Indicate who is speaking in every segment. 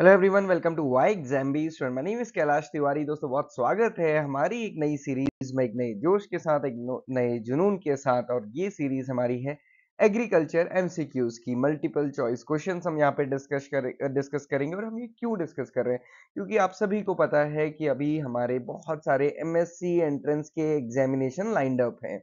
Speaker 1: Hello everyone welcome to Y exam my name Kailash Tiwari दोस्तों बहुत स्वागत है हमारी एक नई सीरीज में एक नए जोश के साथ एक नए जुनून के साथ और ये सीरीज हमारी है एग्रीकल्चर एमसीक्यूज की मल्टीपल चॉइस क्वेश्चन हम यहाँ पे डिस्कस कर डिस्कस करेंगे और हम ये क्यों डिस्कस कर रहे हैं क्योंकि आप सभी को पता है कि अभी हमारे बहुत सारे एमएससी एंट्रेंस के एग्जामिनेशन लाइंड अप हैं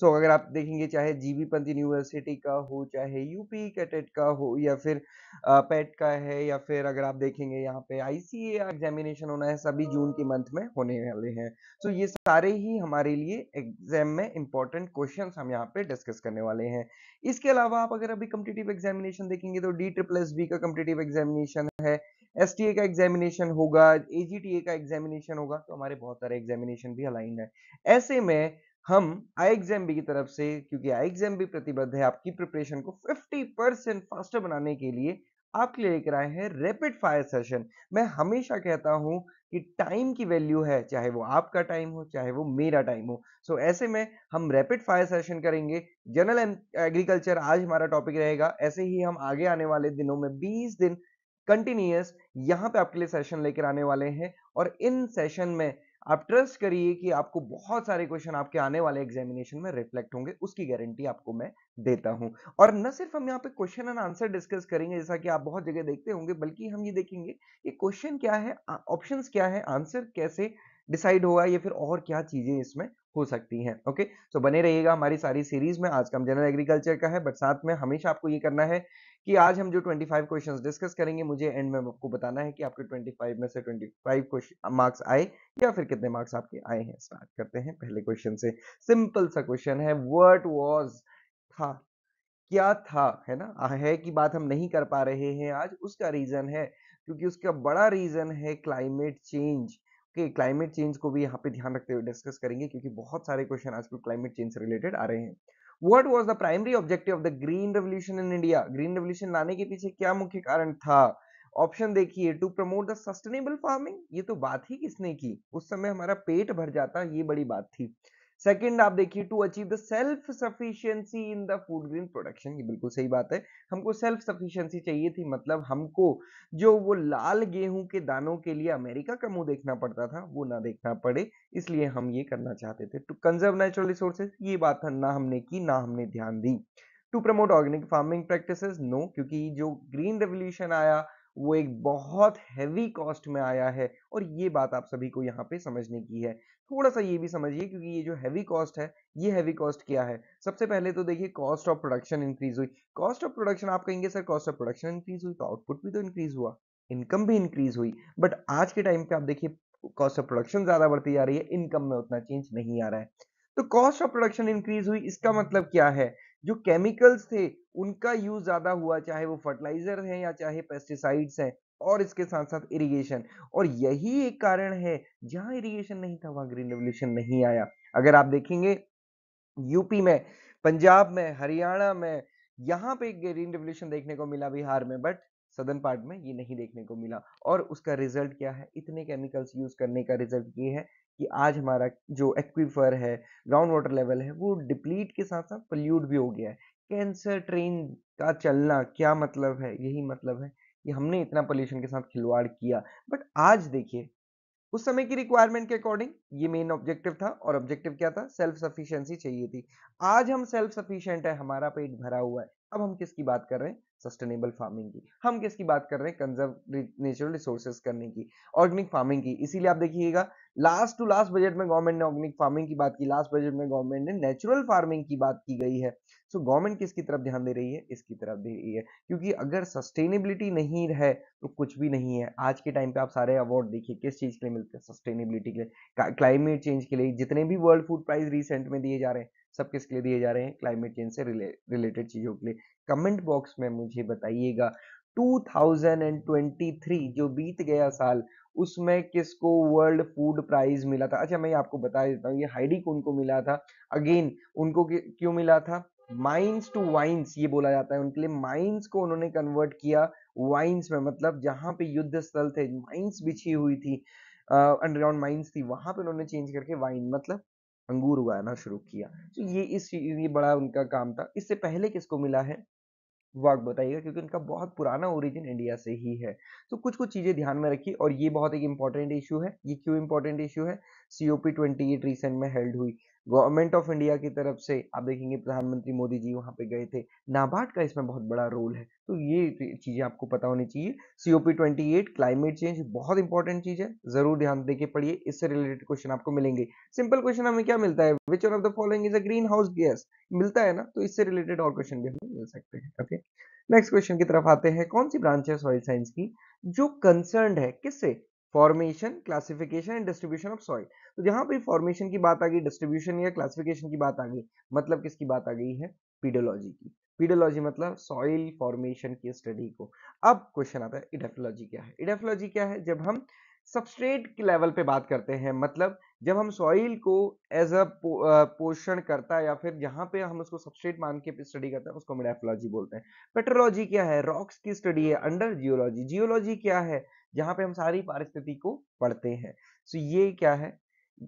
Speaker 1: सो so, अगर आप देखेंगे चाहे जीबी पंत यूनिवर्सिटी का हो चाहे यूपी कैटेट का हो या फिर पेट e का है या फिर अगर आप देखेंगे यहाँ पे आईसीए एग्जामिनेशन होना है सभी जून के मंथ में होने वाले हैं सो so, ये सारे ही हमारे लिए एग्जाम में इंपॉर्टेंट क्वेश्चन हम यहाँ पे डिस्कस करने वाले हैं इसके अलावा आप अगर अभी कम्पिटेटिव एग्जामिनेशन देखेंगे तो डी ट्रिपल एस बी का कम्पिटेटिव एग्जामिनेशन है एस का एग्जामिनेशन होगा ए का एग्जामिनेशन होगा तो हमारे बहुत सारे एग्जामिनेशन भी अलाइन है ऐसे में हम आई एग्जाम की तरफ से क्योंकि आई एग्जाम प्रतिबद्ध है आपकी प्रिपरेशन को 50 परसेंट फास्टर बनाने के लिए आपके लिए लेकर आए हैं रैपिड फायर सेशन मैं हमेशा कहता हूं कि टाइम की वैल्यू है चाहे वो आपका टाइम हो चाहे वो मेरा टाइम हो सो so, ऐसे में हम रैपिड फायर सेशन करेंगे जनरल एग्रीकल्चर आज हमारा टॉपिक रहेगा ऐसे ही हम आगे आने वाले दिनों में 20 दिन कंटिन्यूस यहाँ पे आपके लिए सेशन लेकर आने वाले हैं और इन सेशन में आप ट्रस्ट करिए कि आपको बहुत सारे क्वेश्चन आपके आने वाले एग्जामिनेशन में रिफ्लेक्ट होंगे उसकी गारंटी आपको मैं देता हूं और न सिर्फ हम यहाँ पे क्वेश्चन एंड आंसर डिस्कस करेंगे जैसा कि आप बहुत जगह देखते होंगे बल्कि हम ये देखेंगे कि क्वेश्चन क्या है ऑप्शन क्या है आंसर कैसे डिसाइड होगा या फिर और क्या चीजें इसमें हो सकती हैं ओके सो बने रहिएगा हमारी सारी सीरीज में आज का हम जनरल एग्रीकल्चर का है बट साथ में हमेशा आपको ये करना है कि आज हम जो 25 क्वेश्चंस डिस्कस करेंगे मुझे एंड में आपको बताना है कि आपके 25 में से 25 क्वेश्चन मार्क्स आए या फिर कितने मार्क्स आपके आए हैं स्टार्ट करते हैं पहले क्वेश्चन से सिंपल सा क्वेश्चन है वर्ट वॉज था क्या था है ना है कि बात हम नहीं कर पा रहे हैं आज उसका रीजन है क्योंकि उसका बड़ा रीजन है climate change okay climate change को भी यहाँ पे ध्यान रखते हुए डिस्कस करेंगे क्योंकि बहुत सारे क्वेश्चन आजकल क्लाइमेट चेंज से रिलेटेड आ रहे हैं what was the primary objective of the green revolution in India green revolution लाने के पीछे क्या मुख्य कारण था ऑप्शन देखिए to promote the sustainable farming ये तो बात ही किसने की उस समय हमारा पेट भर जाता ये बड़ी बात थी सेकंड आप देखिए to achieve the self sufficiency in the food green production ये बिल्कुल सही बात है हमको सेल्फ सफिशियंसी चाहिए थी मतलब हमको जो वो लाल गेहूं के दानों के लिए अमेरिका का मुंह देखना पड़ता था वो ना देखना पड़े इसलिए हम ये करना चाहते थे टू कंजर्व नेचुरल रिसोर्सेज ये बात ना हमने की ना हमने ध्यान दी to promote organic farming practice no क्योंकि जो ग्रीन रेवल्यूशन आया वो एक बहुत हैवी कॉस्ट में आया है और ये बात आप सभी को यहाँ पे समझने की है थोड़ा सा ये भी समझिए क्योंकि ये जो हैवी कॉस्ट है ये हैवी कॉस्ट क्या है सबसे पहले तो देखिए कॉस्ट ऑफ प्रोडक्शन इंक्रीज हुई कॉस्ट ऑफ प्रोडक्शन आप कहेंगे sir cost of production increase हुई तो आउटपुट भी तो इंक्रीज हुआ इनकम भी इंक्रीज हुई बट आज के टाइम पे आप देखिए कॉस्ट ऑफ प्रोडक्शन ज्यादा बढ़ती जा रही है इनकम में उतना चेंज नहीं आ रहा है तो कॉस्ट ऑफ प्रोडक्शन इंक्रीज हुई इसका मतलब क्या है जो केमिकल्स थे उनका यूज ज्यादा हुआ चाहे वो फर्टिलाइजर है या चाहे पेस्टिसाइड्स हैं और इसके साथ साथ इरिगेशन और यही एक कारण है जहां इरिगेशन नहीं था वहां ग्रीन रेवल्यूशन नहीं आया अगर आप देखेंगे यूपी में पंजाब में हरियाणा में यहां पे ग्रीन रेवल्यूशन देखने को मिला बिहार में बट सदर्न पार्ट में ये नहीं देखने को मिला और उसका रिजल्ट क्या है इतने केमिकल्स यूज करने का रिजल्ट ये है कि आज हमारा जो एक्विफर है ग्राउंड वाटर लेवल है वो डिप्लीट के साथ साथ पल्यूट भी हो गया है कैंसर ट्रेन का चलना क्या मतलब है यही मतलब है कि हमने इतना पोल्यूशन के साथ खिलवाड़ किया बट आज देखिए उस समय की रिक्वायरमेंट के अकॉर्डिंग ये मेन ऑब्जेक्टिव था और ऑब्जेक्टिव क्या था सेल्फ सफिशिएंसी चाहिए थी आज हम सेल्फ सफिशिएंट है हमारा पेट भरा हुआ है अब हम किसकी बात कर रहे हैं सस्टेनेबल फार्मिंग की हम किसकी बात कर रहे हैं कंजर्व नेचुरल रिसोर्सेज करने की ऑर्गेनिक फार्मिंग की इसीलिए आप देखिएगा लास्ट टू लास्ट बजट में गवर्नमेंट ने ऑर्गेनिक फार्मिंग की बात की लास्ट बजट में गवर्नमेंट ने नेचुरल फार्मिंग की बात की गई है सो गवर्नमेंट किसकी तरफ ध्यान दे रही है इसकी तरफ दे रही है क्योंकि अगर सस्टेनेबिलिटी नहीं है तो कुछ भी नहीं है आज के टाइम पे आप सारे अवार्ड देखिए किस चीज़ के लिए मिलते हैं सस्टेनेबिलिटी के लिए क्लाइमेट चेंज के लिए जितने भी वर्ल्ड फूड प्राइज रिसेंट में दिए जा रहे हैं सब किसके लिए दिए जा रहे हैं क्लाइमेट चेंज से रिले, रिलेटेड चीज़ों के लिए कमेंट बॉक्स में मुझे बताइएगा 2023 जो बीत गया साल उसमें किसको वर्ल्ड फूड प्राइज मिला था अच्छा मैं आपको बता देता हूँ ये हाइडी को उनको मिला था अगेन उनको क्यों मिला था माइंस टू वाइन्स ये बोला जाता है उनके लिए माइंस को उन्होंने कन्वर्ट किया वाइन्स में मतलब जहां पे युद्ध स्थल थे माइंस बिछी हुई थी अंडरग्राउंड माइंस थी वहां पे उन्होंने चेंज करके वाइन मतलब अंगूर उगाना शुरू किया तो ये इस ये बड़ा उनका काम था इससे पहले किसको मिला है वक्त बताइएगा क्योंकि उनका बहुत पुराना ओरिजिन इंडिया से ही है तो कुछ कुछ चीजें ध्यान में रखिए और ये बहुत एक इंपॉर्टेंट इशू है ये क्यों इंपॉर्टेंट इशू है सीओपी ट्वेंटी एट रिसेंट में हेल्ड हुई गवर्नमेंट ऑफ इंडिया की तरफ से आप देखेंगे प्रधानमंत्री मोदी जी वहां पे गए थे नाबार्ड का इसमें बहुत बड़ा रोल है तो ये चीजें आपको पता होनी चाहिए COP twenty eight climate change बहुत इंपॉर्टेंट चीज है जरूर ध्यान देके पढ़िए इससे रिलेटेड क्वेश्चन आपको मिलेंगे सिंपल क्वेश्चन हमें क्या मिलता है which one of the following is a greenhouse gas मिलता है ना तो इससे रिलेटेड और क्वेश्चन भी हमें मिल सकते हैं ओके नेक्स्ट क्वेश्चन की तरफ आते हैं कौन सी ब्रांच है सॉइल साइंस की जो कंसर्न है किससे formation classification and distribution of soil तो जहां पर फॉर्मेशन की बात आ गई डिस्ट्रीब्यूशन या क्लासिफिकेशन की बात आ गई मतलब किसकी बात आ गई है पीडोलॉजी की पीडोलॉजी मतलब सॉइल फॉर्मेशन की स्टडी को अब क्वेश्चन आता है इडेफोलॉजी क्या है इडेफोलॉजी क्या है जब हम सबस्ट्रेट के लेवल पे बात करते हैं मतलब जब हम सॉइल को एज अ पोषण करता है या फिर जहाँ पे हम उसको सबस्ट्रेट मान के स्टडी करते हैं उसको हम इडेफोलॉजी बोलते हैं पेट्रोलॉजी क्या है रॉक्स की स्टडी है अंडर जियोलॉजी जियोलॉजी क्या है जहां पे हम सारी पारिस्थिति को पढ़ते हैं सो so, ये क्या है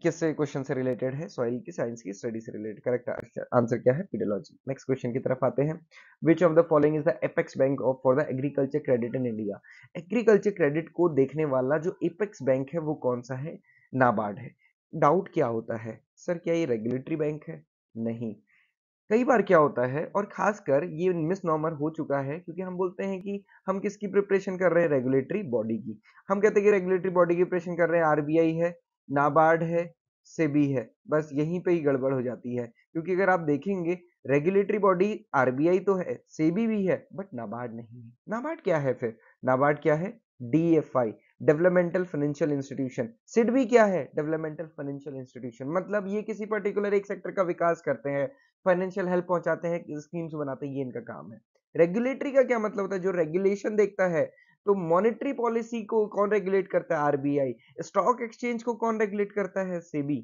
Speaker 1: किससे क्वेश्चन से रिलेटेड है सॉइल की साइंस की स्टडी से रिलेटेड करेक्ट आंसर क्या है पीडियोलॉजी नेक्स्ट क्वेश्चन की तरफ आते हैं which of the following is the apex bank of for the agriculture credit in India agriculture credit को देखने वाला जो एपेक्स बैंक है वो कौन सा है नाबार्ड है डाउट क्या होता है सर क्या ये रेगुलेटरी बैंक है नहीं कई बार क्या होता है और खासकर ये मिस मिसनॉमर हो चुका है क्योंकि हम बोलते हैं कि हम किसकी प्रिपरेशन कर रहे हैं रेगुलेटरी बॉडी की हम कहते हैं कि रेगुलेटरी बॉडी की प्रिपरेशन कर रहे हैं आरबीआई है नाबार्ड है सेबी है बस यहीं पे ही गड़बड़ हो जाती है क्योंकि अगर आप देखेंगे रेगुलेटरी बॉडी आरबीआई तो है सेबी भी है बट नाबार्ड नहीं है नाबार्ड क्या है फिर नाबार्ड क्या है डीएफआई डेवलपमेंटल फाइनेंशियल इंस्टीट्यूशन सिड भी क्या है डेवलपमेंटल फाइनेंशियल इंस्टीट्यूशन मतलब ये किसी पर्टिकुलर एक सेक्टर का विकास करते हैं फाइनेंशियल हेल्प पहुंचाते हैं स्कीम्स बनाते हैं ये इनका काम है रेगुलेटरी का क्या मतलब होता है जो रेगुलेशन देखता है तो मॉनेटरी पॉलिसी को कौन रेगुलेट करता है आरबीआई स्टॉक एक्सचेंज को कौन रेगुलेट करता है सेबी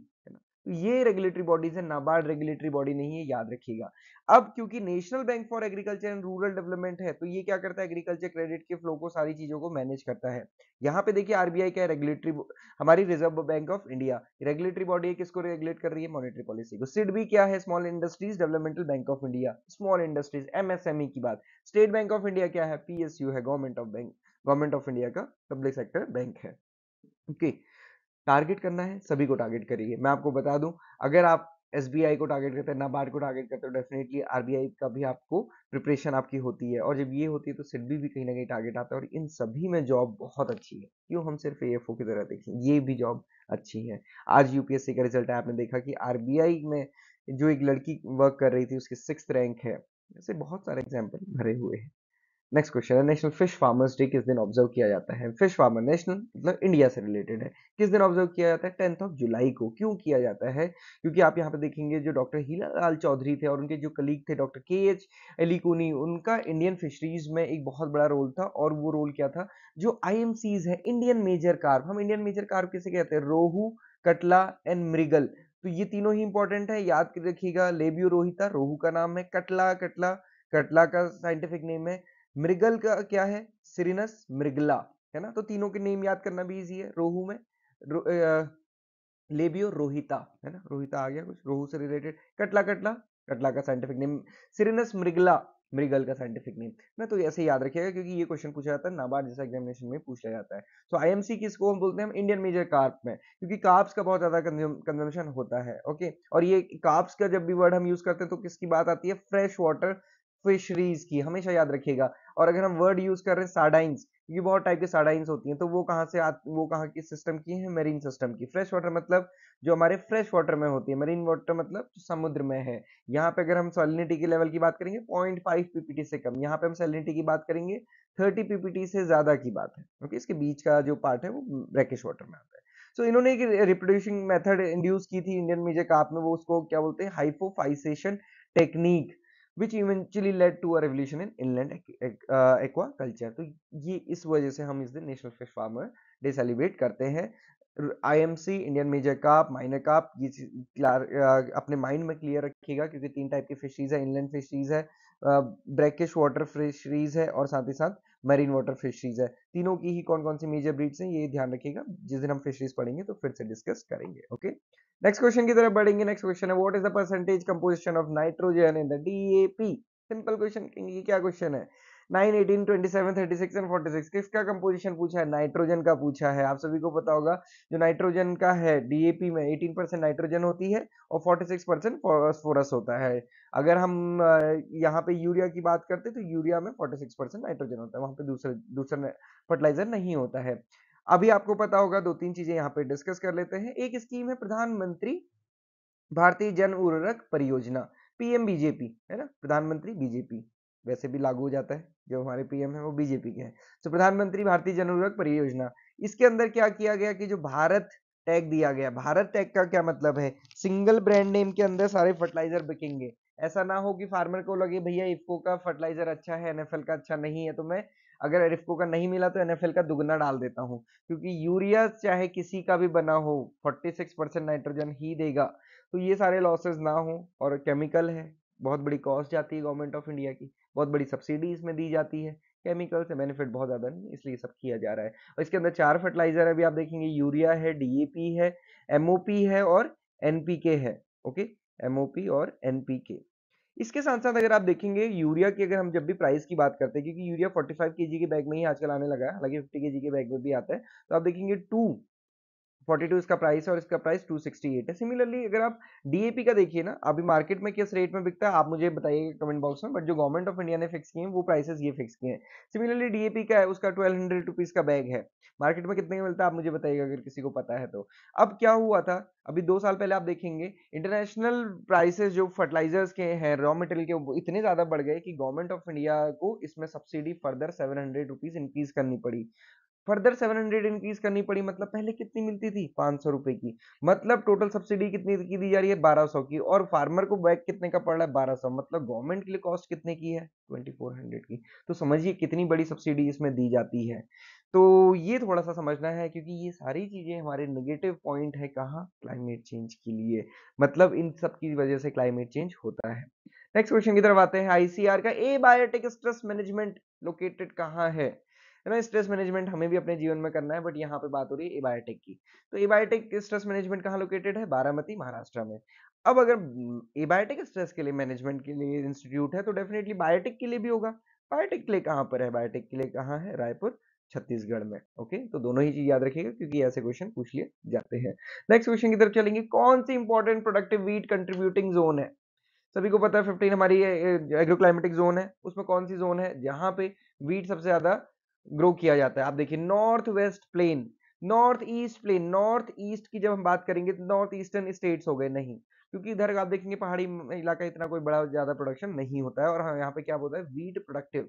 Speaker 1: ये रेगुलेटरी बॉडीज है नाबार्ड रेगुलेटरी बॉडी नहीं है याद रखिएगा अब क्योंकि national bank for agriculture and rural development है तो ये क्या करता है एग्रीकल्चर क्रेडिट के फ्लो को सारी चीजों को मैनेज करता है यहाँ पे देखिए आरबीआई क्या है रेगुलेटरी हमारी reserve bank of India regulatory body है किसको रेगुलेट कर रही है मॉनिटरी पॉलिसी को सिड भी क्या है small industries developmental bank of India small industries MSME की बात स्टेट बैंक ऑफ इंडिया क्या है पीएसयू है government of bank government of India का पब्लिक सेक्टर बैंक है ओके okay. टारगेट करना है सभी को टारगेट करिए मैं आपको बता दूं अगर आप एस को टारगेट करते हैं नाबार्ड को टारगेट करते हो डेफिनेटली आर का भी आपको प्रिपरेशन आपकी होती है और जब ये होती है तो सिडबी भी कहीं ना कहीं टारगेट आता है और इन सभी में जॉब बहुत अच्छी है क्यों हम सिर्फ ए की तरह देखें ये भी जॉब अच्छी है आज यूपीएससी का रिजल्ट है आपने देखा कि आर में जो एक लड़की वर्क कर रही थी उसकी सिक्स रैंक है ऐसे बहुत सारे एग्जाम्पल भरे हुए हैं नेक्स्ट क्वेश्चन है नेशनल फिश फार्मर्स डे किस दिन ऑब्जर्व किया जाता है फिश फार्मर नेशनल मतलब इंडिया से रिलेटेड है किस दिन ऑब्जर्व किया जाता है टेंथ ऑफ जुलाई को क्यों किया जाता है क्योंकि आप यहाँ पे देखेंगे जो डॉक्टर हीला लाल चौधरी थे और उनके जो कलीग थे डॉक्टर के एच एलिकोनी उनका इंडियन फिशरीज में एक बहुत बड़ा रोल था और वो रोल क्या था जो आई है इंडियन मेजर कार्प हम इंडियन मेजर कार्प किसे कहते हैं रोहू कटला एंड मृगल तो ये तीनों ही इंपॉर्टेंट है याद रखिएगा लेबियो रोहिता रोहू का नाम है कटला कटला कटला का साइंटिफिक नेम है मृगल का क्या है सिरिनस मृगला है ना तो तीनों के नेम याद करना भी इजी है रोहू में रो, आ, लेबियो रोहिता है ना रोहिता आ गया कुछ रोहू से रिलेटेड कटला कटला कटला का साइंटिफिक नेम सिरिनस मृगला मृगल का साइंटिफिक नेम ना तो ऐसे याद रखिएगा क्योंकि ये क्वेश्चन पूछा जाता है नाबार्ड जैसा एग्जामिनेशन में पूछा जाता है तो आईएमसी किसको हम बोलते हैं इंडियन मेजर कार्प में क्योंकि कार्प्स का बहुत ज्यादा कंजम्पशन होता है ओके और ये कार्प्स का जब भी वर्ड हम यूज करते हैं तो किसकी बात आती है फ्रेश वाटर फिशरीज की हमेशा याद रखिएगा और अगर हम वर्ड यूज कर रहे हैं साडाइंस क्योंकि बहुत टाइप के साडाइंस होती हैं तो वो कहाँ से वो कहाँ की सिस्टम की है मेरीन सिस्टम की फ्रेश वाटर मतलब जो हमारे फ्रेश वाटर में होती है मेरीन वाटर मतलब समुद्र में है यहाँ पे अगर हम सेलिनिटी के लेवल की बात करेंगे पॉइंट पीपीटी से कम यहाँ पे हम सेलिनिटी की बात करेंगे थर्टी पीपीटी से ज्यादा की बात है क्योंकि इसके बीच का जो पार्ट है वो ब्रैकिश वाटर में आता है सो so, इन्होंने एक रिप्रोड्यूसिंग मेथड इंड्यूस की थी इंडियन म्यूजिक आप में वो उसको क्या बोलते हैं hypophysation technique which eventually led to a revolution in inland aquaculture तो ये इस वजह से हम इस दिन national fish farmer day celebrate करते हैं IMC Indian major carp minor carp ये अपने माइंड में क्लियर रखिएगा क्योंकि तीन टाइप की फिशरीज है इनलैंड फिशरीज है ब्रैकिश वाटर फिशरीज है और साथ ही साथ मरीन वाटर फिशरीज है तीनों की ही कौन कौन सी मेजर ब्रीड्स हैं ये ध्यान रखिएगा जिस दिन हम फिशरीज पढ़ेंगे तो फिर से डिस्कस करेंगे ओके नेक्स्ट क्वेश्चन की तरफ बढ़ेंगे नेक्स्ट क्वेश्चन है what is the percentage composition of nitrogen in the DAP simple question क्या क्वेश्चन है nine eighteen twenty seven thirty six and forty six किसका कंपोजिशन पूछा है नाइट्रोजन का पूछा है आप सभी को पता होगा जो नाइट्रोजन का है डीएपी में एटीन परसेंट नाइट्रोजन होती है और फोर्टी सिक्स परसेंट फॉस्फोरस होता है अगर हम यहाँ पे यूरिया की बात करते तो यूरिया में फोर्टी सिक्स परसेंट नाइट्रोजन होता है वहां पे दूसरे दूसरा फर्टिलाइजर नहीं होता है अभी आपको पता होगा दो तीन चीजें यहाँ पे डिस्कस कर लेते हैं एक स्कीम है प्रधानमंत्री भारतीय जन उर्वरक परियोजना पीएम बीजेपी है ना प्रधानमंत्री बीजेपी वैसे भी लागू हो जाता है जो हमारे पीएम है वो बीजेपी के हैं तो प्रधानमंत्री भारतीय जनउर्वरक परियोजना इसके अंदर क्या किया गया कि जो भारत टैग दिया गया भारत टैग का क्या मतलब है सिंगल ब्रांड नेम के अंदर सारे फर्टिलाइजर बिकेंगे ऐसा ना हो कि फार्मर को लगे भैया इफ्को का फर्टिलाइजर अच्छा है एनएफएल का अच्छा नहीं है तो मैं अगर इफ्को का नहीं मिला तो एनएफएल का दुगना डाल देता हूँ क्योंकि यूरिया चाहे किसी का भी बना हो 46 परसेंट नाइट्रोजन ही देगा तो ये सारे लॉसेज ना हो और केमिकल है बहुत बड़ी कॉस्ट जाती है गवर्नमेंट ऑफ इंडिया की बहुत बड़ी सब्सिडी इसमें दी जाती है केमिकल से बेनिफिट बहुत ज़्यादा नहीं इसलिए सब किया जा रहा है और इसके अंदर चार फर्टिलाइजर अभी आप देखेंगे यूरिया है डीएपी है एमओपी है और एनपीके है ओके एमओपी और एनपीके इसके साथ साथ अगर आप देखेंगे यूरिया की अगर हम जब भी प्राइस की बात करते हैं क्योंकि यूरिया 45 फाइव के बैग में ही आजकल आने लगा है हालांकि 50 के के बैग में भी आता है तो आप देखेंगे टू फोर्टी टू इसका प्राइस है और इसका प्राइस टू सिक्सटी एट है सिमिलरली अगर आप डीएपी का देखिए ना अभी मार्केट में किस रेट में बिकता है आप मुझे बताइएगा कमेंट बॉक्स में बट जो गवर्नमेंट ऑफ इंडिया ने फिक्स किए हैं वो प्राइसेस ये फिक्स किए हैं सिमिलरली डीएपी का है उसका ट्वेल्व हंड्रेड रुपीज का बैग है मार्केट में कितने में मिलता है आप मुझे बताइएगा अगर किसी को पता है तो अब क्या हुआ था अभी दो साल पहले आप देखेंगे इंटरनेशनल प्राइसेस जो फर्टिलाइजर्स के हैं रॉ मटेरियल के वो इतने ज़्यादा बढ़ गए कि गवर्नमेंट ऑफ इंडिया को इसमें subsidy further seven hundred rupees increase करनी पड़ी फर्दर सेवन हंड्रेड इंक्रीज करनी पड़ी मतलब पहले कितनी मिलती थी पांच सौ रुपए की मतलब टोटल सब्सिडी कितनी की दी जा रही है बारह सौ की और फार्मर को बैग कितने का पड़ रहा है बारह सौ मतलब गवर्नमेंट के लिए कॉस्ट कितने की है ट्वेंटी फोर हंड्रेड की तो समझिए कितनी बड़ी सब्सिडी इसमें दी जाती है तो ये थोड़ा सा समझना है क्योंकि ये सारी चीज़ें हमारे नेगेटिव पॉइंट है कहाँ क्लाइमेट चेंज के लिए मतलब इन सब की वजह से क्लाइमेट चेंज होता है नेक्स्ट क्वेश्चन की तरफ आते हैं आईसीआर का abiotic stress management located कहाँ है है ना स्ट्रेस मैनेजमेंट हमें भी अपने जीवन में करना है बट यहाँ पे बात हो रही है एबायोटिक की तो एबायोटिक स्ट्रेस मैनेजमेंट कहाँ लोकेटेड है बारामती महाराष्ट्र में अब अगर एबायोटिक हम्म, स्ट्रेस के लिए मैनेजमेंट के लिए इंस्टीट्यूट है तो डेफिनेटली बायोटिक के लिए भी होगा बायोटिक के लिए कहाँ पर है बायोटिक के लिए कहाँ है रायपुर छत्तीसगढ़ में ओके तो दोनों ही चीज याद रखिएगा क्योंकि ऐसे क्वेश्चन पूछ लिए जाते हैं नेक्स्ट क्वेश्चन की तरफ चलेंगे कौन सी important productive wheat contributing zone है सभी को पता है फिफ्टीन हमारी एग्रोक्लाइमेटिक जोन है उसमें कौन सी जोन है जहाँ पे वीट सबसे ज्यादा ग्रो किया जाता है आप देखिए north west plain north east plain north east की जब हम बात करेंगे तो नॉर्थ ईस्टर्न स्टेट्स हो गए नहीं क्योंकि इधर आप देखेंगे पहाड़ी इलाका इतना कोई बड़ा ज्यादा प्रोडक्शन नहीं होता है और हाँ यहाँ पे क्या बोलता है wheat productive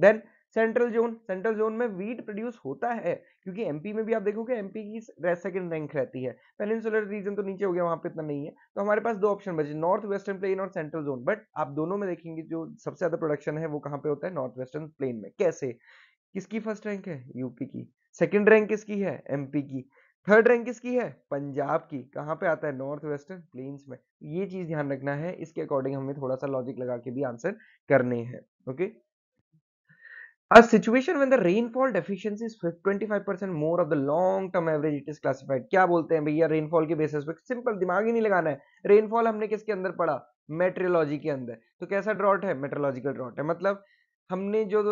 Speaker 1: then central zone central zone में वीट प्रोड्यूस होता है क्योंकि एमपी में भी आप देखोगे एमपी की सेकंड रैंक रहती है पेनिनसुलर रीजन तो नीचे हो गया वहां पे इतना नहीं है तो हमारे पास दो ऑप्शन बचे नॉर्थ वेस्टर्न प्लेन और सेंट्रल जोन बट आप दोनों में देखेंगे जो सबसे ज्यादा प्रोडक्शन है वो कहाँ पे होता है नॉर्थ वेस्टर्न प्लेन में कैसे किसकी फर्स्ट रैंक है यूपी की सेकंड रैंक किसकी है एमपी की थर्ड रैंक किसकी है पंजाब की कहाँ पे आता है नॉर्थ वेस्टर्न प्लेन्स में ये चीज ध्यान रखना है इसके अकॉर्डिंग हमें थोड़ा सा लॉजिक लगा के भी आंसर करने हैं okay A situation when the rainfall deficiency is 25% more of the long term average it is classified क्या बोलते हैं भैया रेनफॉल के बेसिस पे सिंपल दिमाग ही नहीं लगाना है रेनफॉल हमने किसके अंदर पढ़ा मेट्रोलॉजी के अंदर तो कैसा ड्रॉट है मेट्रोलॉजिकल ड्रॉट है मतलब हमने जो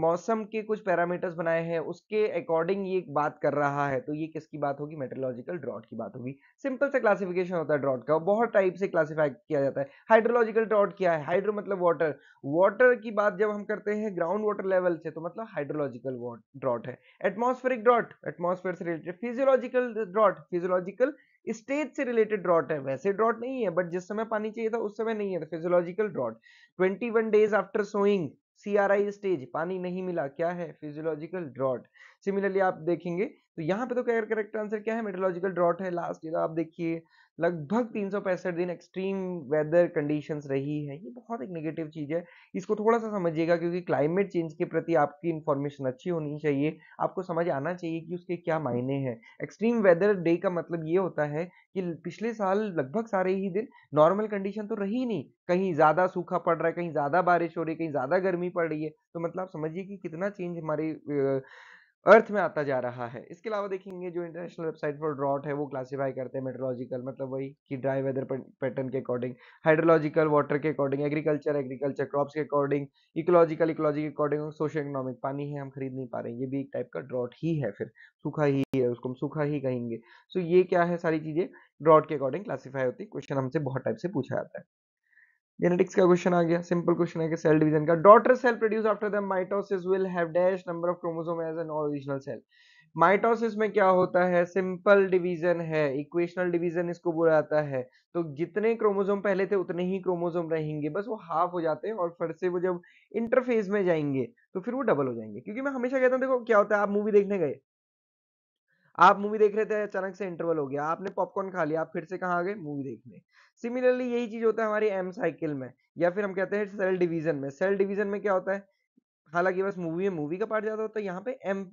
Speaker 1: मौसम के कुछ पैरामीटर्स बनाए हैं, उसके अकॉर्डिंग ये बात कर रहा है, तो ये किसकी बात होगी? मेट्रोलॉजिकल ड्रॉट की बात होगी। सिंपल सा क्लासिफिकेशन होता है ड्रॉट का, बहुत टाइप से क्लासिफाई किया जाता है। हाइड्रोलॉजिकल ड्रॉट क्या है? हाइड्रो मतलब वाटर, वाटर की बात जब हम करते हैं ग्राउंड वाटर लेवल से, तो मतलब हाइड्रोलॉजिकल ड्रॉट है। एटमोस्फेरिक ड्रॉट, एटमोस्फेयर से related. Physiological drought, physiological stage से रिलेटेड ड्रॉट है, वैसे ड्रॉट नहीं है, बट जिस समय पानी चाहिए था, उस समय नहीं है, तो physiological drought. One days after sowing CRI stage पानी नहीं मिला क्या है फिजियोलॉजिकल ड्रॉट सिमिलरली आप देखेंगे तो यहाँ पे तो क्या करेक्ट आंसर क्या है मेटोलॉजिकल ड्रॉट है लास्ट तो आप देखिए लगभग तीन दिन एक्सट्रीम वेदर कंडीशंस रही है ये बहुत एक नेगेटिव चीज़ है इसको थोड़ा सा समझिएगा क्योंकि क्लाइमेट चेंज के प्रति आपकी इन्फॉर्मेशन अच्छी होनी चाहिए आपको समझ आना चाहिए कि उसके क्या मायने हैं एक्सट्रीम वेदर डे का मतलब ये होता है कि पिछले साल लगभग सारे ही दिन नॉर्मल कंडीशन तो रही नहीं कहीं ज़्यादा सूखा पड़ रहा है कहीं ज़्यादा बारिश हो रही है कहीं ज़्यादा गर्मी पड़ रही है तो मतलब समझिए कि कितना चेंज हमारे अर्थ में आता जा रहा है इसके अलावा देखेंगे जो इंटरनेशनल वेबसाइट फॉर ड्रॉट है वो क्लासिफाई करते हैं मेट्रोलॉजिकल मतलब वही कि ड्राई वेदर पैटर्न के अकॉर्डिंग हाइड्रोलॉजिकल वाटर के अकॉर्डिंग एग्रीकल्चर एग्रीकल्चर क्रॉप्स के अकॉर्डिंग इकोलॉजिकल इकोलॉजी के अकॉर्डिंग सोशो इकोनॉमिक पानी है हम खरीद नहीं पा रहे हैं ये भी एक टाइप का ड्रॉट ही है फिर सूखा ही है उसको हम सूखा ही कहेंगे सो ये क्या है सारी चीजें ड्रॉट के अकॉर्डिंग क्लासीफाई होती है क्वेश्चन हमसे बहुत टाइप से पूछा जाता है जेनेटिक्स का क्वेश्चन आ गया सिंपल क्वेश्चन है कि सेल डिवीजन का daughter cell produce after the mitosis will have dash number of chromosome as an original cell mitosis में क्या होता है सिंपल डिवीजन है इक्वेशनल डिवीजन इसको बोला जाता है तो जितने क्रोमोसोम पहले थे उतने ही क्रोमोसोम रहेंगे बस वो हाफ हो जाते हैं और फिर से वो जब इंटरफेस में जाएंगे तो फिर वो डबल हो जाएंगे क्योंकि मैं हमेशा कहता हूँ देखो क्या होता है आप मूवी देखने गए आप मूवी देख रहे थे अचानक से इंटरवल हो गया आपने पॉपकॉर्न खा लिया आप फिर से कहाँ आ गए मूवी देखने सिमिलरली यही चीज होता है हमारी एम साइकिल में या फिर हम कहते हैं सेल डिवीजन में सेल डिवीजन में क्या होता है हालांकि बस मूवी में मूवी का पार्ट ज्यादा होता है यहाँ पे एम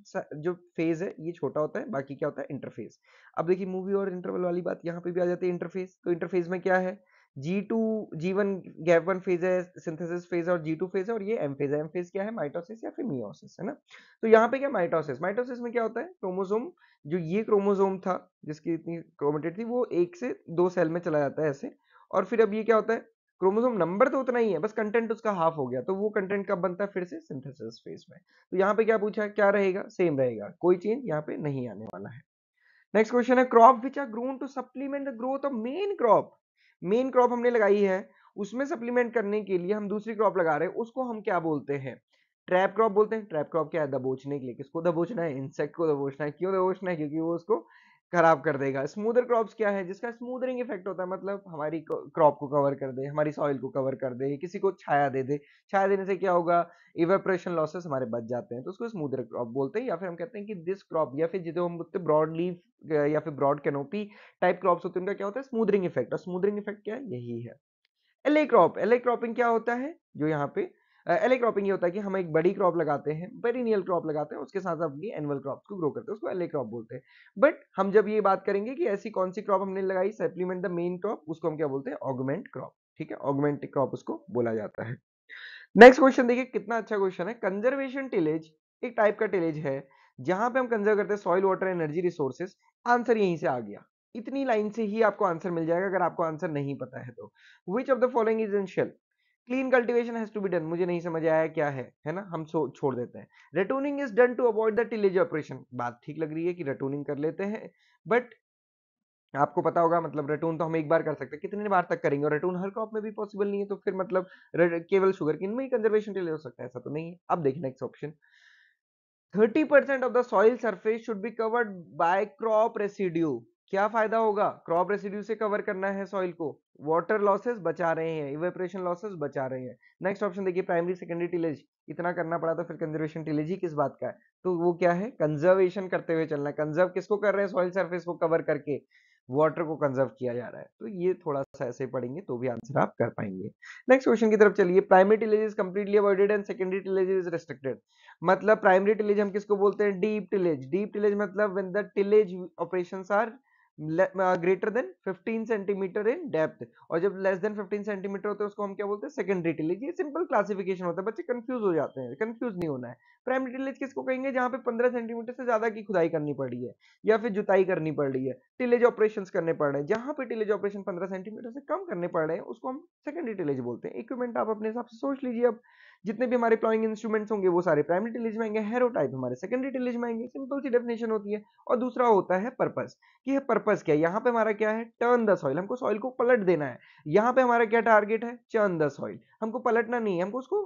Speaker 1: जो फेज है ये छोटा होता है बाकी क्या होता है इंटरफेस अब देखिए मूवी और इंटरवल वाली बात यहाँ पे भी आ जाती है इंटरफेस तो इंटरफेस में क्या है G two G one gap one phase है सिंथेसिस फेज और जी टू फेज है और ये एम फेज है एम फेज क्या है माइटोसिस या फिर मियोसिस है ना तो यहाँ पे क्या माइटोसिस माइटोसिस में क्या होता है क्रोमोसोम जो ये क्रोमोसोम था जिसकी इतनी क्रोमेटेड थी वो एक से दो सेल में चला जाता है ऐसे और फिर अब ये क्या होता है क्रोमोसोम नंबर तो उतना ही है बस कंटेंट उसका हाफ हो गया तो वो कंटेंट कब बनता है फिर से सिंथेसिस फेज में तो यहाँ पे क्या पूछा है क्या रहेगा सेम रहेगा कोई चेंज यहाँ पे नहीं आने वाला है नेक्स्ट क्वेश्चन है crop which are grown to supplement the growth of main crop main crop हमने लगाई है उसमें सप्लीमेंट करने के लिए हम दूसरी क्रॉप लगा रहे हैं उसको हम क्या बोलते हैं ट्रैप क्रॉप बोलते हैं ट्रैप क्रॉप क्या है दबोचने के लिए किसको दबोचना है इंसेक्ट को दबोचना है क्यों दबोचना है क्योंकि वो उसको खराब कर देगा स्मूदर क्रॉप्स क्या है जिसका स्मूदरिंग इफेक्ट होता है मतलब हमारी क्रॉप को कवर कर दे हमारी सॉइल को कवर कर दे किसी को छाया दे दे छाया देने से क्या होगा इवेपरेशन लॉसेस हमारे बच जाते हैं तो उसको स्मूदर क्रॉप बोलते हैं या फिर हम कहते हैं कि दिस क्रॉप या फिर जिसे हम बोलते ब्रॉड लीव या फिर ब्रॉड कैनोपी टाइप क्रॉप्स होते हैं उनका क्या होता है स्मूदरिंग इफेक्ट और स्मूदरिंग इफेक्ट क्या है यही है एले क्रॉप एले क्रॉपिंग क्या होता है जो यहाँ पे एले क्रॉपिंग ये होता है कि हम एक बड़ी क्रॉप लगाते हैं पेरिनियल क्रॉप लगाते हैं उसके साथ साथ अपनी एनुअल क्रॉप को ग्रो करते हैं उसको एले क्रॉप बोलते हैं बट हम जब ये बात करेंगे कि ऐसी कौन सी क्रॉप हमने लगाई सप्लीमेंट द मेन क्रॉप उसको हम क्या बोलते हैं ऑगमेंट क्रॉप ठीक है ऑगमेंट क्रॉप उसको बोला जाता है नेक्स्ट क्वेश्चन देखिए कितना अच्छा क्वेश्चन है कंजर्वेशन टिलेज एक टाइप का टिलेज है जहां पे हम कंजर्व करते हैं soil water energy resources answer यहीं से आ गया इतनी लाइन से ही आपको आंसर मिल जाएगा अगर आपको आंसर नहीं पता है तो which of the following is essential clean cultivation has to be done मुझे नहीं समझ आया क्या है है ना हम सो छोड़ देते हैं ratooning is done to avoid the tillage operation बात ठीक लग रही है कि रेटोनिंग कर लेते हैं बट आपको पता होगा मतलब रेटून तो हम एक बार कर सकते हैं कितने बार तक करेंगे और रेटून हर क्रॉप में भी पॉसिबल नहीं है तो फिर मतलब केवल शुगर किन में ही कंजर्वेशन टिले हो सकता है ऐसा तो नहीं है अब देखिए next option 30% of the soil surface should be covered by crop residue क्या फायदा होगा क्रॉप रेसिड्यू से कवर करना है सॉइल को वाटर लॉसेस बचा रहे हैं इवेपरेशन लॉसेस बचा रहे हैं नेक्स्ट ऑप्शन देखिए प्राइमरी सेकेंडरी टिलेज इतना करना पड़ा तो फिर कंजर्वेशन टिलेज ही किस बात का है तो वो क्या है कंजर्वेशन करते हुए चलना है कंजर्व किसको कर रहे हैं सॉइल सर्फेस को कवर करके वाटर को कंजर्व किया जा रहा है तो ये थोड़ा सा ऐसे पढ़ेंगे तो भी आंसर आप कर पाएंगे नेक्स्ट क्वेश्चन की तरफ चलिए primary tillage is completely avoided and secondary tillage is restricted मतलब प्राइमरी टिलेज हम किसको बोलते हैं डीप टिलेज डीप टिलेज मतलब when the tillage operations are greater than 15 centimetre in depth और जब लेस देन 15 सेंटीमीटर होता है उसको हम क्या बोलते हैं सेकेंडरी टिलेज ये सिंपल क्लासिफिकेशन होता है बच्चे कंफ्यूज हो जाते हैं कंफ्यूज नहीं होना है प्राइमरी टिलेज किसको कहेंगे जहां पे 15 सेंटीमीटर से ज्यादा की खुदाई करनी पड़ी है या फिर जुताई करनी पड़ी है टिलेज ऑपरेशन करने पड़ रहे हैं जहां पर टिलेज ऑपरेशन पंद्रह सेंटीमीटर से कम करने पड़ रहे हैं उसको हम सेकेंडरी टिलेज बोलते हैं इक्विपमेंट आप अपने हिसाब से सोच लीजिए अब जितने भी हमारे प्लॉइंग इंस्ट्रूमेंट्स होंगे वो सारे प्राइमरी टिलेज में आएंगे हेरो टाइप हमारे सेकेंडरी टिलेज में आएंगे सिंपल सी डेफिनेशन होती है और दूसरा होता है पर्पज कि ये पर्पज क्या है यहाँ पे हमारा क्या है टर्न द सॉइल हमको सॉइल को पलट देना है यहाँ पे हमारा क्या टारगेट है टर्न द सॉइल हमको पलटना नहीं है हमको उसको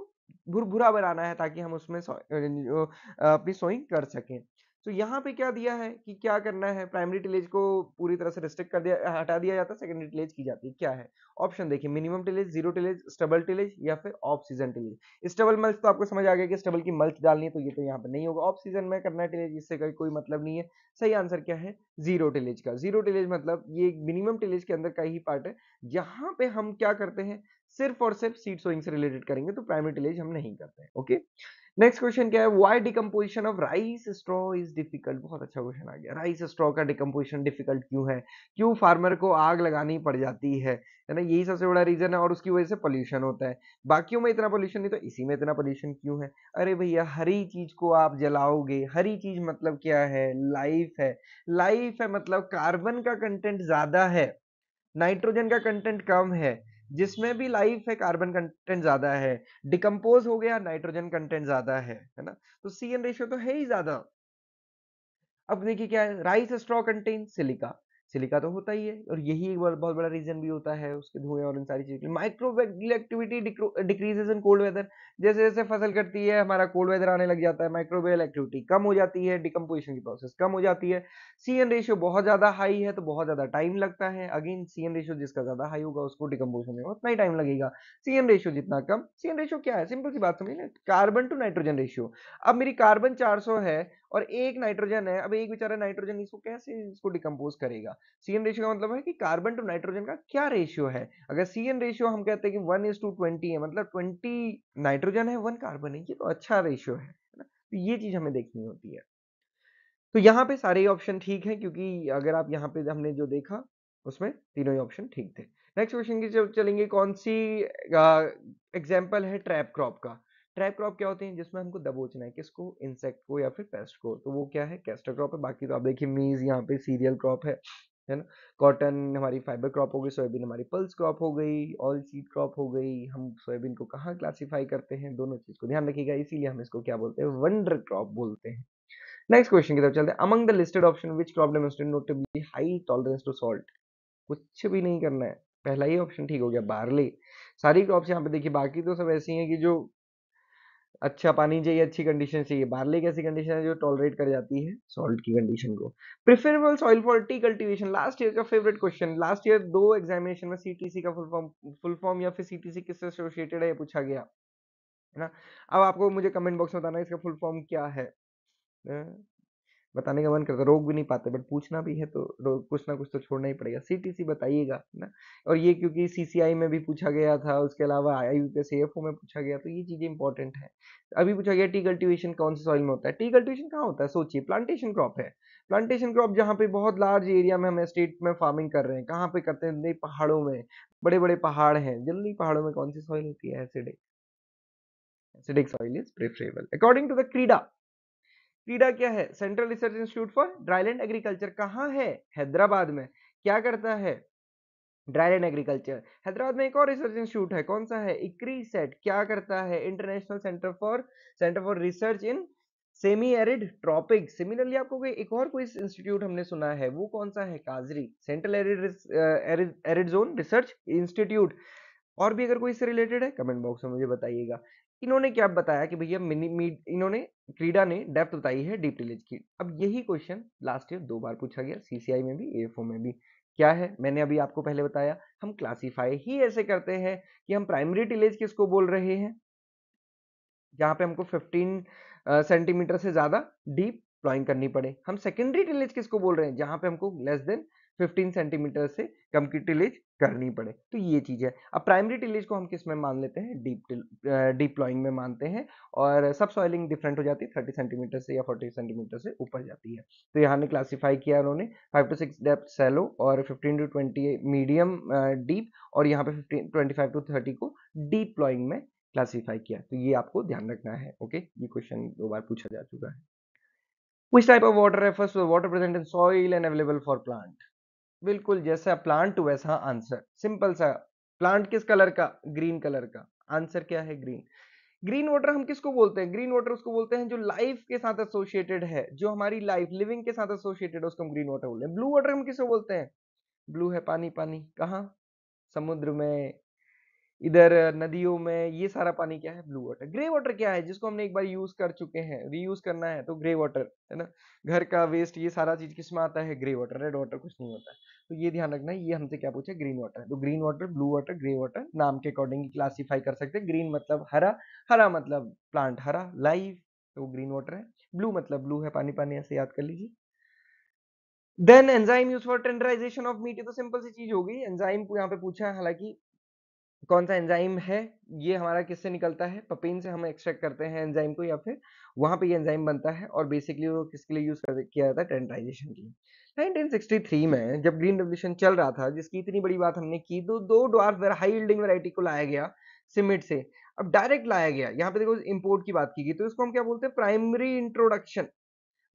Speaker 1: भुर भुरा बनाना है ताकि हम उसमें अपनी सोइंग कर सकें तो यहाँ पे क्या दिया है कि क्या करना है प्राइमरी टिलेज को पूरी तरह से रिस्ट्रिक्ट कर दिया हटा दिया जाता है सेकेंडरी टिलेज की जाती है क्या है ऑप्शन देखिए minimum tillage zero tillage stubble tillage या फिर off season tillage stubble mulch तो आपको समझ आ गया कि स्टबल की मल्च डालनी है तो ये तो यहाँ पे नहीं होगा ऑफ सीजन में करना टिलेज इससे कोई, कोई मतलब नहीं है सही आंसर क्या है जीरो टिलेज का जीरो टिलेज मतलब ये मिनिमम टिलेज के अंदर का ही पार्ट है यहाँ पे हम क्या करते हैं सिर्फ और सिर्फ सीड सोइंग से रिलेटेड करेंगे तो प्राइमरी टिलेज हम नहीं करते ओके नेक्स्ट क्वेश्चन क्या है why decomposition of rice straw is difficult बहुत अच्छा क्वेश्चन आ गया राइस स्ट्रॉ का डिकम्पोजिशन डिफिकल्ट क्यों है क्यों फार्मर को आग लगानी पड़ जाती है है ना यही सबसे बड़ा रीजन है और उसकी वजह से पोल्यूशन होता है बाकियों में इतना पोल्यूशन नहीं तो इसी में इतना पोल्यूशन क्यों है अरे भैया हरी चीज को आप जलाओगे हरी चीज मतलब क्या है लाइफ है लाइफ है मतलब कार्बन का कंटेंट ज्यादा है नाइट्रोजन का कंटेंट कम है जिसमें भी लाइफ है कार्बन कंटेंट ज्यादा है डिकम्पोज हो गया नाइट्रोजन कंटेंट ज्यादा है है ना तो सी एन रेशियो तो है ही ज्यादा अब देखिए क्या है rice straw contain silica silica तो होता ही है और यही एक बहुत बड़ा रीजन भी होता है उसके धुएं और इन सारी चीज़ों के लिए microbial activity decreases in cold weather जैसे जैसे फसल कटती है हमारा कोल्ड वेदर आने लग जाता है माइक्रोवेल एक्टिविटी कम हो जाती है डिकम्पोजिशन की प्रोसेस कम हो जाती है सी एन रेशियो बहुत ज़्यादा हाई है तो बहुत ज़्यादा टाइम लगता है अगेन सी एन रेशियो जिसका ज़्यादा हाई होगा उसको डिकम्पोजिशन में उतना ही टाइम लगेगा सी एन रेशियो जितना कम सी एन रेशियो क्या है सिंपल सी बात समझिए ना कार्बन टू नाइट्रोजन रेशियो अब मेरी कार्बन सौ है और एक नाइट्रोजन है अब एक बेचारा नाइट्रोजन इसको कैसे इसको डिकम्पोज करेगा सी एन रेशियो का मतलब है कि कार्बन टू नाइट्रोजन का क्या रेशियो है अगर सी एन रेशियो हम कहते हैं कि वन इज टू ट्वेंटी है मतलब ट्वेंटी नाइट्रोजन है वन कार्बन है ये तो अच्छा रेशियो है ना तो ये चीज हमें देखनी होती है तो यहाँ पे सारे ऑप्शन ठीक है क्योंकि अगर आप यहाँ पे हमने जो देखा उसमें तीनों ही ऑप्शन ठीक थे नेक्स्ट क्वेश्चन की जब चलेंगे कौन सी एग्जाम्पल है ट्रैप क्रॉप का ट्रैप क्रॉप क्या होती है जिसमें हमको दबोचना है किसको इंसेक्ट को या फिर पेस्ट को तो वो क्या है कैस्टर क्रॉप है बाकी तो आप देखिए मीज यहाँ पे सीरियल क्रॉप है है ना कॉटन हमारी फाइबर क्रॉप हो गई सोयाबीन हमारी पल्स क्रॉप हो गई ऑल सीड क्रॉप हो गई हम सोयाबीन को कहाँ क्लासीफाई करते हैं दोनों चीज को ध्यान रखिएगा इसीलिए हम इसको क्या बोलते हैं वंडर क्रॉप बोलते हैं नेक्स्ट क्वेश्चन की तरफ चलते हैं among the listed option which crop demonstrate not high tolerance to salt कुछ भी नहीं करना है पहला ही ऑप्शन ठीक हो गया बारले सारी क्रॉप्स यहाँ पे देखिए बाकी तो सब ऐसी हैं कि जो अच्छा पानी चाहिए अच्छी कंडीशन चाहिए बार्ले की ऐसी कंडीशन है जो टॉलरेट कर जाती है सॉल्ट की कंडीशन को preferable soil for tea cultivation last year का फेवरेट क्वेश्चन लास्ट ईयर दो एग्जामिनेशन में सीटीसी का फुल फॉर्म फुल फॉर्म या फिर सीटीसी किससे एसोसिएटेड है ये पूछा गया है ना अब आपको मुझे कमेंट बॉक्स में बताना इसका फुल फॉर्म क्या है बताने का मन करता रोक भी नहीं पाते बट पूछना भी है तो कुछ ना कुछ तो छोड़ना ही पड़ेगा सी टी सी बताइएगा ना और ये क्योंकि सीसीआई में भी पूछा गया था उसके अलावा आई एफ ओ में पूछा गया तो ये चीज़ें इंपॉर्टेंट है अभी पूछा गया टी कल्टिवेशन कौन से सॉइल में होता है टी कल्टिवेशन कहाँ होता है सोचिए प्लांटेशन क्रॉप है प्लांटेशन क्रॉप जहाँ पे बहुत लार्ज एरिया में हम स्टेट में फार्मिंग कर रहे हैं कहाँ पे करते हैं पहाड़ों में बड़े बड़े पहाड़ हैं जल्दी पहाड़ों में कौन सी सॉइल होती है acidic acidic soil is preferable according to the CRIDA CRIDA क्या है central research institute for dryland agriculture कहाँ है हैदराबाद में क्या करता है ड्राईलैंड एग्रीकल्चर हैदराबाद में एक और रिसर्च इंस्टीट्यूट है कौन सा है इक्री सेट क्या करता है international centre for centre for research in semi arid tropic similarly आपको कोई एक और कोई इंस्टीट्यूट हमने सुना है वो कौन सा है काजरी central arid arid zone research institute और भी अगर कोई इससे रिलेटेड है कमेंट बॉक्स में मुझे बताइएगा इन्होंने क्या बताया कि भैया इन्होंने क्रीडा ने डेप्थ बताई है डीप रिलीज की अब यही क्वेश्चन लास्ट ईयर दो बार पूछा गया सीसीआई में भी एफ में भी क्या है मैंने अभी आपको पहले बताया हम क्लासीफाई ही ऐसे करते हैं कि हम प्राइमरी टिलेज किसको बोल रहे हैं जहाँ पे हमको 15 सेंटीमीटर से ज़्यादा डीप प्लॉइंग करनी पड़े हम सेकेंडरी टिलेज किसको बोल रहे हैं जहाँ पे हमको लेस देन 15 सेंटीमीटर से कम की टिलेज करनी पड़े तो ये चीज़ है अब प्राइमरी टिलेज को हम किस में मान लेते हैं डीप डीप लॉइंग में मानते हैं और सब सॉइलिंग डिफरेंट हो जाती है थर्टी सेंटीमीटर से या फोर्टी सेंटीमीटर से ऊपर जाती है तो यहाँ ने क्लासीफाई किया उन्होंने five to six depth shallow और fifteen to twenty medium deep और यहाँ पे fifteen twenty five to thirty को डीप लॉइंग में क्लासीफाई किया तो ये आपको ध्यान रखना है ओके ये क्वेश्चन दो बार पूछा जा चुका है which type of water refers to the water present in soil and available for plant बिल्कुल जैसा प्लांट वैसा आंसर सिंपल सा प्लांट किस कलर का ग्रीन कलर का आंसर क्या है ग्रीन ग्रीन वाटर हम किसको बोलते हैं ग्रीन वाटर उसको बोलते हैं जो लाइफ के साथ एसोसिएटेड है जो हमारी लाइफ लिविंग के साथ एसोसिएटेड है उसको हम ग्रीन वाटर बोलते हैं ब्लू वाटर हम किसको बोलते हैं ब्लू है पानी पानी कहाँ समुद्र में इधर नदियों में ये सारा पानी क्या है ब्लू वाटर ग्रे वाटर क्या है जिसको हमने एक बार यूज कर चुके हैं रीयूज करना है तो ग्रे वाटर है ना घर का वेस्ट ये सारा चीज किस में आता है ग्रे वाटर रेड वाटर कुछ नहीं होता तो ये ध्यान रखना है ये हमसे क्या पूछा ग्रीन वाटर तो green water blue water grey water नाम के अकॉर्डिंग क्लासीफाई कर सकते हैं ग्रीन मतलब हरा हरा मतलब प्लांट हरा लाइव तो ग्रीन वाटर है ब्लू मतलब ब्लू है पानी पानी ऐसे याद कर लीजिए then enzyme use for tenderization of meat ये तो सिंपल सी चीज हो गई एंजाइम यहाँ पे पूछा है हालांकि कौन सा एंजाइम है ये हमारा किससे निकलता है पपीन से हम एक्सट्रैक्ट करते हैं एंजाइम को या फिर वहां पे ये एंजाइम बनता है और बेसिकली वो किसके लिए यूज किया जाता है टेंटाइजेशन के लिए 1963 में जब ग्रीन रेवल्यूशन चल रहा था जिसकी इतनी बड़ी बात हमने की तो दो डॉर्फ हाई यील्डिंग वेराइटी को लाया गया सीमेंट से अब डायरेक्ट लाया गया यहाँ पे देखो इम्पोर्ट की बात की गई तो इसको हम क्या बोलते हैं प्राइमरी इंट्रोडक्शन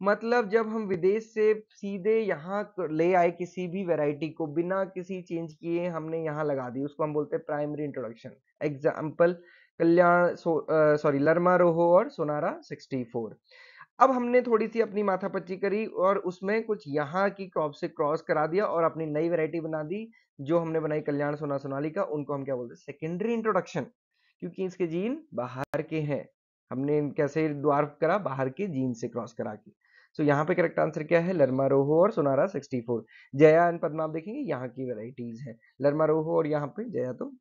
Speaker 1: मतलब जब हम विदेश से सीधे यहाँ ले आए किसी भी वैरायटी को बिना किसी चेंज किए हमने यहाँ लगा दी उसको हम बोलते हैं primary introduction example Kalyan sorry Lerma Rojo और सोनारा 64 अब हमने थोड़ी सी अपनी माथापच्ची करी और उसमें कुछ यहाँ की क्रॉप से क्रॉस करा दिया और अपनी नई वेरायटी बना दी जो हमने बनाई कल्याण सोना सोनाली का उनको हम क्या बोलते हैं सेकेंडरी इंट्रोडक्शन क्योंकि इसके जीन बाहर के हैं हमने कैसे द्वार करा बाहर के जीन से क्रॉस करा के सो so, यहाँ पे करेक्ट आंसर क्या है लर्मा रोहो और सोनारा 64 जया एंड पद्मा आप देखेंगे यहाँ की वेराइटीज है लर्मा रोहो और यहाँ पे जया तो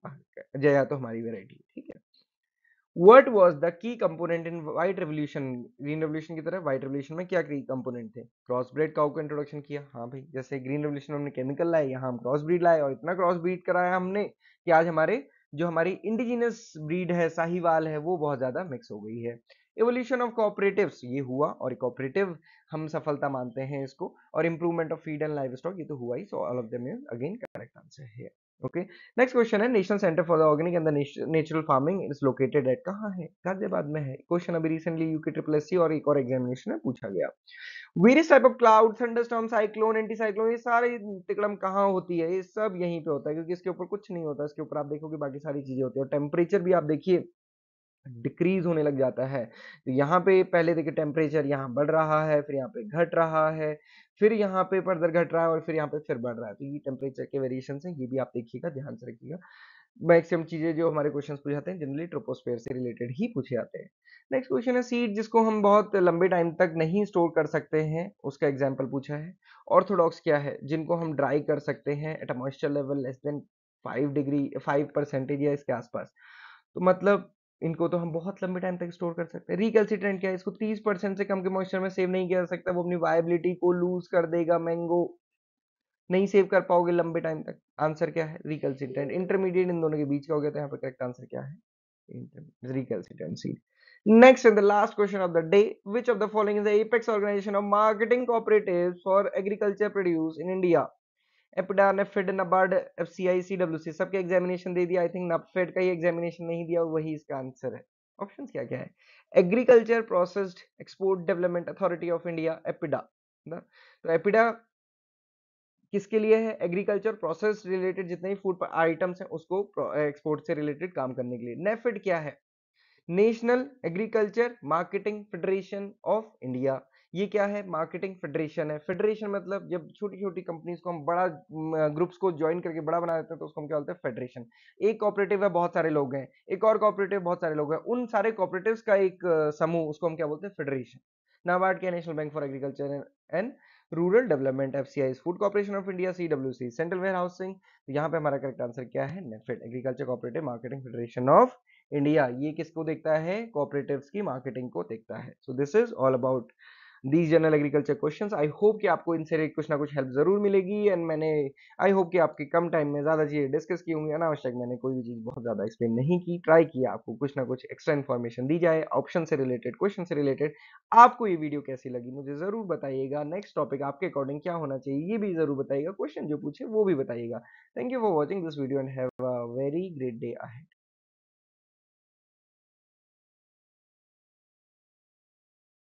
Speaker 1: जया तो हमारी वेराइटी ठीक है what was the key component in white revolution green revolution की तरह व्हाइट रेवल्यूशन में क्या की कंपोनेंट थे क्रॉस ब्रेड काउ का इंट्रोडक्शन किया हाँ भाई जैसे ग्रीन रेवल्यूशन हमने केमिकल लाए यहाँ हम क्रॉस ब्रीड लाए और इतना क्रॉस ब्रीड कराया हमने कि आज हमारे जो हमारी इंडिजिनस ब्रीड है साहिवाल है वो बहुत ज्यादा मिक्स हो गई है एवोल्यूशन ऑफ कॉपरेटिव्स ये हुआ और कॉपरेटिव हम सफलता मानते हैं इसको और improvement of feed and livestock ये तो हुआ ही so all of them again correct answer है ओके नेक्स्ट क्वेश्चन है national centre for the organic and natural farming is located at कहाँ है गाजियाबाद में है क्वेश्चन अभी recently UK triple S C और एक और एग्जामिनेशन में पूछा गया various type of cloud thunderstorm cyclone anti cyclone ये सारे तिकड़म कहाँ होती है ये सब यहीं पे होता है क्योंकि इसके ऊपर कुछ नहीं होता इसके ऊपर आप देखोगे बाकी सारी चीजें होती है और टेम्परेचर भी आप देखिए डिक्रीज होने लग जाता है तो यहाँ पे पहले देखिए टेम्परेचर यहाँ बढ़ रहा है फिर यहाँ पे घट रहा है फिर यहाँ पे फर्दर घट रहा है और फिर यहाँ पे फिर बढ़ रहा है तो ये टेम्परेचर के वेरिएशन है ये भी आप देखिएगा ध्यान से रखिएगा मैक्सिमम चीजें जो हमारे क्वेश्चन पूछे जाते हैं जनरली ट्रोपोस्फेयर से रिलेटेड ही पूछे जाते हैं नेक्स्ट क्वेश्चन है सीड जिसको हम बहुत लंबे टाइम तक नहीं स्टोर कर सकते हैं उसका एग्जाम्पल पूछा है ऑर्थोडॉक्स क्या है जिनको हम ड्राई कर सकते हैं at moisture level less than five degree five percentage या इसके आसपास तो मतलब इनको तो हम बहुत लंबे टाइम तक स्टोर कर सकते हैं रिकल्सिट्रेंट क्या है इसको 30 परसेंट से कम के मॉइस्चर में सेव नहीं किया सकता वो अपनी वायबिलिटी को लूज कर देगा मैंगो नहीं सेव कर पाओगे लंबे टाइम तक आंसर क्या है रिकल्सिट्रेंट इंटरमीडिएट इन दोनों के बीच का हो गया तो यहाँ पर करेक्ट आंसर क्या है recalcitrant seed next and the last question of the day which of the following is the apex organisation of marketing cooperatives for agriculture produce in India APEDA NAFED NABARD F C I C W C सबके examination दे दिया I think नफेड का ही examination नहीं दिया वही इसका answer है option क्या क्या है agriculture processed export development authority of India APEDA ना तो एपिडा किसके लिए है एग्रीकल्चर प्रोसेस रिलेटेड जितने भी फूड आइटम्स हैं उसको एक्सपोर्ट से रिलेटेड काम करने के लिए नेफेड क्या है national agriculture marketing federation of India ये क्या है मार्केटिंग फेडरेशन है फेडरेशन मतलब जब छोटी छोटी कंपनीज को हम बड़ा ग्रुप्स को ज्वाइन करके बड़ा बना देते हैं तो उसको हम क्या बोलते हैं फेडरेशन एक कॉपरेटिव है बहुत सारे लोग हैं एक और कॉपरेटिव बहुत सारे लोग हैं उन सारे कॉपरेटिव का एक समूह उसको हम क्या बोलते हैं फेडरेशन नाबार्ड के national bank for agriculture and rural development F C food corporation of India C W C central warehousing यहाँ पे हमारा करेक्ट आंसर क्या है NAFED agriculture cooperative marketing federation of India ये किसको देखता है कॉपरेटिव की मार्केटिंग को देखता है so this is all about these general agriculture question I hope कि आपको इनसे कुछ ना कुछ हेल्प जरूर मिलेगी एंड मैंने आई होप कि आपके कम टाइम में ज़्यादा चीज़ें डिस्कस की होंगी अनावश्यक मैंने कोई भी चीज़ बहुत ज़्यादा एक्सप्लेन नहीं की ट्राई किया आपको कुछ ना कुछ एक्स्ट्रा इन्फॉर्मेशन दी जाए ऑप्शन से रिलेटेड क्वेश्चन से रिलेटेड आपको ये वीडियो कैसी लगी मुझे ज़रूर बताइएगा नेक्स्ट टॉपिक आपके अकॉर्डिंग क्या होना चाहिए ये भी ज़रूर बताइएगा क्वेश्चन जो पूछे वो भी बताइएगा thank you for watching this video and have a very great day ahead